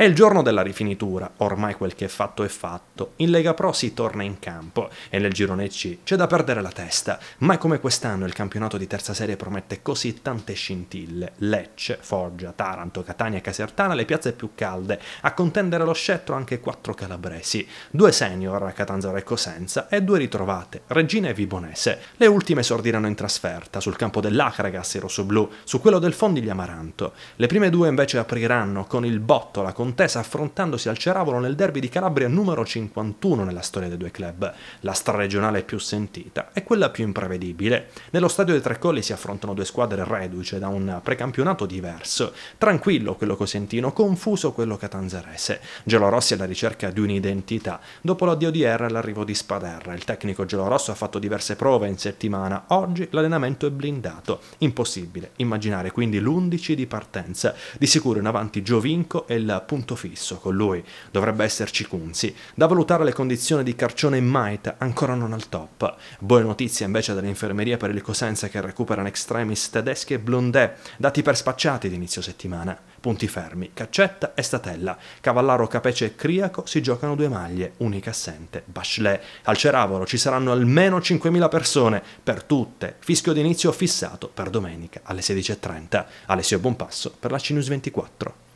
È il giorno della rifinitura, ormai quel che è fatto è fatto. In Lega Pro si torna in campo e nel girone C c'è da perdere la testa. Mai come quest'anno il campionato di terza serie promette così tante scintille. Lecce, Foggia, Taranto, Catania e Casertana le piazze più calde. A contendere lo scettro anche quattro calabresi. Due senior, Catanzaro e Cosenza, e due ritrovate, Regina e Vibonese. Le ultime sordiranno in trasferta, sul campo dell'Acragas i rossoblù, su quello del Fondi gli Amaranto. Le prime due invece apriranno con il botto la con Montesa affrontandosi al Ceravolo nel derby di Calabria numero 51 nella storia dei due club, la straregionale più sentita e quella più imprevedibile. Nello stadio dei Tre Colli si affrontano due squadre reduce da un precampionato diverso, tranquillo quello cosentino, confuso quello catanzarese. Gelorossi alla ricerca di un'identità. Dopo l'addio di R e l'arrivo di Spaderra, il tecnico gelorosso ha fatto diverse prove in settimana, oggi l'allenamento è blindato. Impossibile immaginare quindi l'11 di partenza. Di sicuro in avanti Giovinco e il punto punto fisso con lui, dovrebbe esserci Kunzi, da valutare le condizioni di Carcione e Maita ancora non al top. Buone notizie invece dall'infermeria per il Cosenza che recupera in extremis tedeschi e Blondè, dati per spacciati d'inizio settimana. Punti fermi, Caccetta e Statella, Cavallaro, Capece e Criaco si giocano due maglie, unica assente, Bachelet. Al Ceravolo ci saranno almeno 5.000 persone, per tutte, fischio d'inizio fissato per domenica alle 16.30. Alessio Buonpasso per la CNews 24.